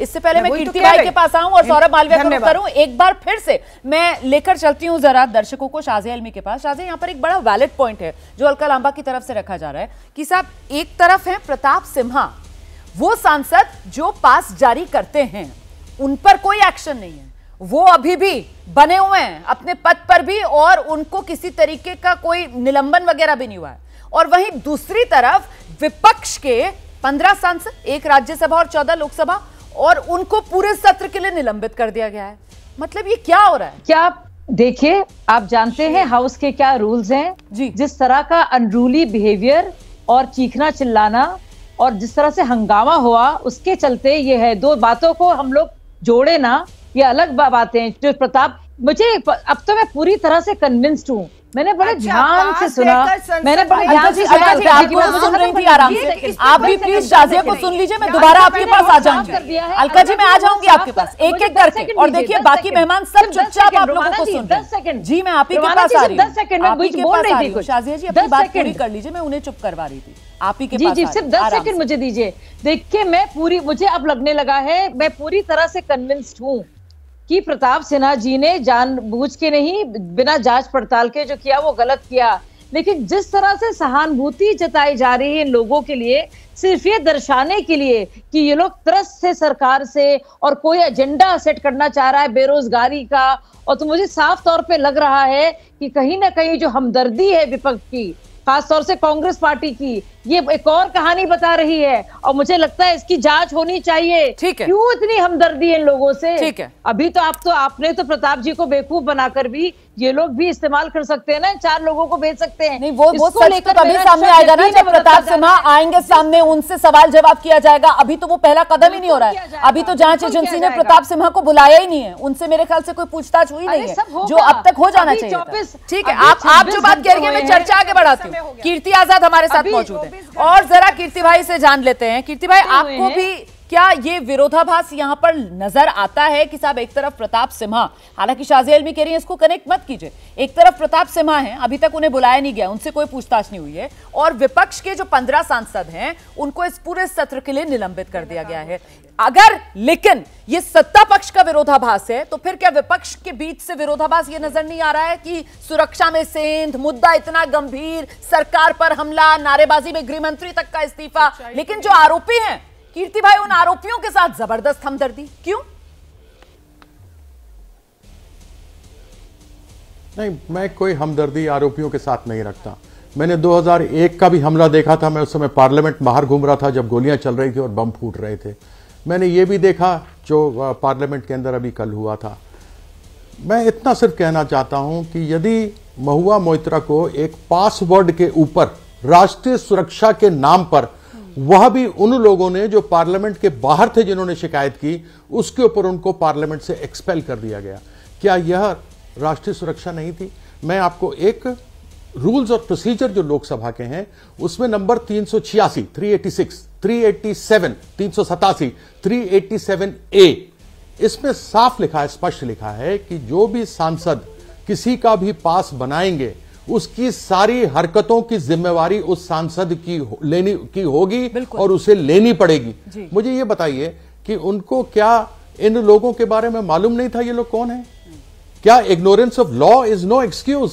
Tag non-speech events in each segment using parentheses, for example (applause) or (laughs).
इससे पहले मैं, तो कीर्ति तो भाई के पास आऊं और सौरभ मालविया को करूं एक बार फिर से मैं लेकर चलती हूं जरा दर्शकों को शाजिया अलमी के पास शाजिया यहां पर एक बड़ा वैलिड पॉइंट है जो अलका लांबा की तरफ से रखा जा रहा है कि साहब एक तरफ है प्रताप सिम्हा वो सांसद जो पास जारी करते हैं उन पर कोई एक्शन नहीं है वो अभी भी बने हुए हैं अपने पद पर भी और उनको किसी तरीके का कोई निलंबन वगैरह भी नहीं हुआ है और वहीं दूसरी तरफ विपक्ष के पंद्रह सांसद एक राज्यसभा और चौदह लोकसभा और उनको पूरे सत्र के लिए निलंबित कर दिया गया है मतलब ये क्या हो रहा है क्या देखिए आप जानते हैं हाउस के क्या रूल्स हैं जी जिस तरह का अनरूली बिहेवियर और चीखना चिल्लाना और जिस तरह से हंगामा हुआ उसके चलते ये है दो बातों को हम लोग जोड़े ना ये अलग बातें हैं जो प्रताप मुझे अब तो मैं पूरी तरह से कन्विंस्ड हूँ मैंने बड़े अच्छा, ध्यान से सुना मैंने बड़े ध्यान से सुना आपको मैं सुन रही थी आराम से आप भी प्लीज शाजिया को सुन लीजिए मैं दोबारा आपके पास आ जाऊंगी अलका जी मैं आ जाऊंगी आपके पास एक एक करके और देखिए बाकी मेहमान सब चुपचाप आप लोगों को सुन रहे जी मैं आप ही के पास आ रही हूँ शाजिया जी अपनी बात पूरी कर लीजिए मैं उन्हें चुप करवा रही थी आप ही के जी जी सिर्फ दस सेकंड मुझे दीजिए देखिए मैं पूरी मुझे अब लगने लगा है मैं पूरी तरह से कन्विंस्ड हूँ कि प्रताप सिन्हा जी ने जानबूझ के नहीं बिना जांच पड़ताल के जो किया वो गलत किया लेकिन जिस तरह से सहानुभूति जताई जा रही है लोगों के लिए सिर्फ ये दर्शाने के लिए कि ये लोग त्रस्त से सरकार से और कोई एजेंडा सेट करना चाह रहा है बेरोजगारी का और तो मुझे साफ तौर पे लग रहा है कि कहीं ना कहीं जो हमदर्दी है विपक्ष की खासतौर से कांग्रेस पार्टी की ये एक और कहानी बता रही है और मुझे लगता है इसकी जांच होनी चाहिए ठीक है क्यों इतनी हमदर्दी है इन लोगों से ठीक है अभी तो आप तो आपने तो प्रताप जी को बेवकूफ बनाकर भी ये लोग भी इस्तेमाल कर सकते हैं ना चार लोगों को भेज सकते हैं नहीं वो वो तो लेकर तो सामने आएगा अच्छा ना जब प्रताप सिन्हा आएंगे सामने उनसे सवाल जवाब किया जाएगा अभी तो वो पहला कदम ही नहीं हो रहा है अभी तो जांच एजेंसी ने प्रताप सिन्हा को बुलाया ही नहीं है उनसे मेरे ख्याल से कोई पूछताछ हुई नहीं है जो अब तक हो जाना चाहिए ठीक है आप आप जो बात कह रही है मैं चर्चा आगे बढ़ाती हूँ कीर्ति आजाद हमारे साथ मौजूद है और जरा कीर्ति भाई से जान लेते हैं कीर्ति भाई तो आपको भी क्या ये विरोधाभास यहां पर नजर आता है कि साहब एक तरफ प्रताप सिम्हा हालांकि शाहजेल में कह रही है इसको कनेक्ट मत कीजिए एक तरफ प्रताप सिम्हा है अभी तक उन्हें बुलाया नहीं गया उनसे कोई पूछताछ नहीं हुई है और विपक्ष के जो पंद्रह सांसद हैं उनको इस पूरे सत्र के लिए निलंबित कर दिया गया है अगर लेकिन ये सत्ता पक्ष का विरोधाभास है तो फिर क्या विपक्ष के बीच से विरोधाभास ये नजर नहीं आ रहा है कि सुरक्षा में सेंध मुद्दा इतना गंभीर सरकार पर हमला नारेबाजी में गृह मंत्री तक का इस्तीफा लेकिन जो आरोपी हैं कीर्ति भाई उन आरोपियों के साथ जबरदस्त हमदर्दी क्यों नहीं मैं कोई हमदर्दी आरोपियों के साथ नहीं रखता मैंने 2001 का भी हमला देखा था मैं उस समय पार्लियामेंट बाहर घूम रहा था जब गोलियां चल रही थी और बम फूट रहे थे मैंने ये भी देखा जो पार्लियामेंट के अंदर अभी कल हुआ था मैं इतना सिर्फ कहना चाहता हूं कि यदि महुआ मोइत्रा को एक पासवर्ड के ऊपर राष्ट्रीय सुरक्षा के नाम पर वह भी उन लोगों ने जो पार्लियामेंट के बाहर थे जिन्होंने शिकायत की उसके ऊपर उनको पार्लियामेंट से एक्सपेल कर दिया गया क्या यह राष्ट्रीय सुरक्षा नहीं थी मैं आपको एक रूल्स और प्रोसीजर जो लोकसभा के हैं उसमें नंबर तीन सौ छियासी three eighty six three eighty seven तीन सौ सतासी थ्री एटी सेवन ए इसमें साफ लिखा है स्पष्ट लिखा है कि जो भी सांसद किसी का भी पास बनाएंगे उसकी सारी हरकतों की जिम्मेवारी उस सांसद की लेनी की होगी और उसे लेनी पड़ेगी मुझे ये बताइए कि उनको क्या इन लोगों के बारे में मालूम नहीं था ये लोग कौन है क्या ignorance of law is no excuse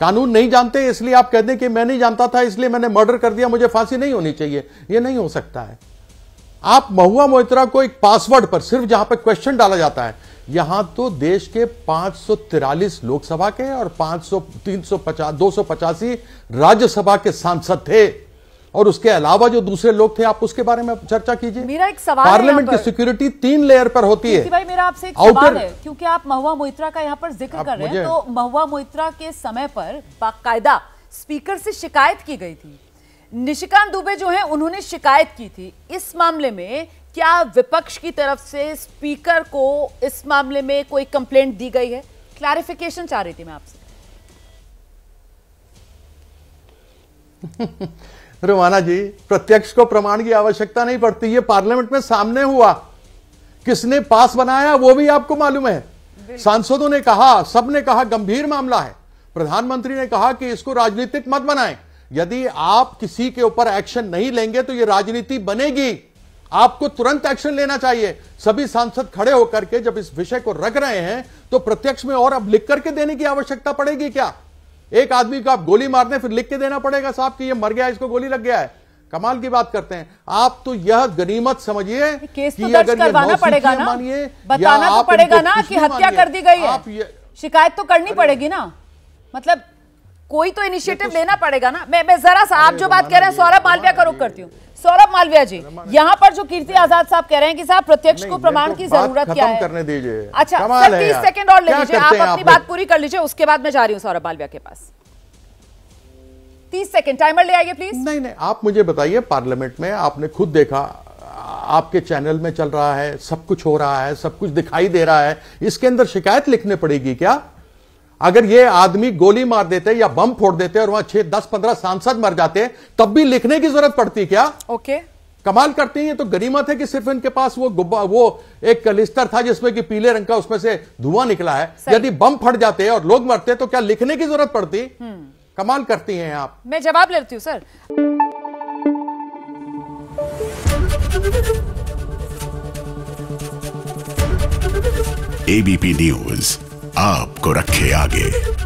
कानून नहीं जानते इसलिए आप कह दें कि मैं नहीं जानता था इसलिए मैंने मर्डर कर दिया मुझे फांसी नहीं होनी चाहिए यह नहीं हो सकता है आप महुआ मोहित्रा को एक पासवर्ड पर सिर्फ जहां पर क्वेश्चन डाला जाता है यहां तो देश के पांच लोकसभा के और पांच सौ तीन सौ दो सौ पचासी राज्यसभा के सांसद थे और उसके अलावा जो दूसरे लोग थे आप उसके बारे में चर्चा कीजिए मेरा एक सवाल पार्लियामेंट की सिक्योरिटी तीन लेयर पर होती है भाई मेरा आपसे एक सवाल है क्योंकि आप महुआ मोहित्रा का यहाँ पर जिक्र कर रहे हैं तो महुआ मोहित्रा के समय पर बाकायदा स्पीकर से शिकायत की गई थी निशिकांत दुबे जो हैं उन्होंने शिकायत की थी इस मामले में क्या विपक्ष की तरफ से स्पीकर को इस मामले में कोई कंप्लेंट दी गई है क्लैरिफिकेशन चाह रही थी मैं आपसे (laughs) रुमाना जी प्रत्यक्ष को प्रमाण की आवश्यकता नहीं पड़ती ये पार्लियामेंट में सामने हुआ किसने पास बनाया वो भी आपको मालूम है सांसदों ने कहा सबने कहा गंभीर मामला है प्रधानमंत्री ने कहा कि इसको राजनीतिक मत बनाएं यदि आप किसी के ऊपर एक्शन नहीं लेंगे तो यह राजनीति बनेगी आपको तुरंत एक्शन लेना चाहिए सभी सांसद खड़े होकर के जब इस विषय को रख रहे हैं तो प्रत्यक्ष में और अब लिख करके देने की आवश्यकता पड़ेगी क्या एक आदमी को आप गोली मारने फिर लिख के देना पड़ेगा साहब कि ये मर गया इसको गोली लग गया है कमाल की बात करते हैं आप तो यह गनीमत समझिए कि तो अगर करवाना पड़ेगा ना बताना तो पड़ेगा ना कि हत्या कर दी गई है शिकायत तो करनी पड़ेगी ना मतलब कोई तो इनिशिएटिव लेना पड़ेगा ना मैं मैं जरा सा आप जो बात कह रहे हैं सौरभ मालविया का रुख करती हूँ सौरभ मालविया जी यहाँ पर जो कीर्ति आजाद साहब कह रहे हैं कि साहब प्रत्यक्ष को प्रमाण की जरूरत क्या है करने दीजिए अच्छा तीस सेकंड और ले लीजिए आप अपनी बात पूरी कर लीजिए उसके बाद मैं जा रही हूँ सौरभ मालविया के पास तीस सेकंड टाइमर ले आइए प्लीज नहीं नहीं आप मुझे बताइए पार्लियामेंट में आपने खुद देखा आपके चैनल में चल रहा है सब कुछ हो रहा है सब कुछ दिखाई दे रहा है इसके अंदर शिकायत लिखने पड़ेगी क्या अगर ये आदमी गोली मार देते या बम फोड़ देते और वहां छह दस पंद्रह सांसद मर जाते तब भी लिखने की जरूरत पड़ती क्या ओके okay. कमाल करते हैं तो गरीमत है कि सिर्फ इनके पास वो गुब्बा वो एक कलिस्तर था जिसमें कि पीले रंग का उसमें से धुआं निकला है यदि बम फट जाते और लोग मरते तो क्या लिखने की जरूरत पड़ती हम्म। कमाल करती हैं आप मैं जवाब लेती हूँ सर एबीपी न्यूज आपको रखे आगे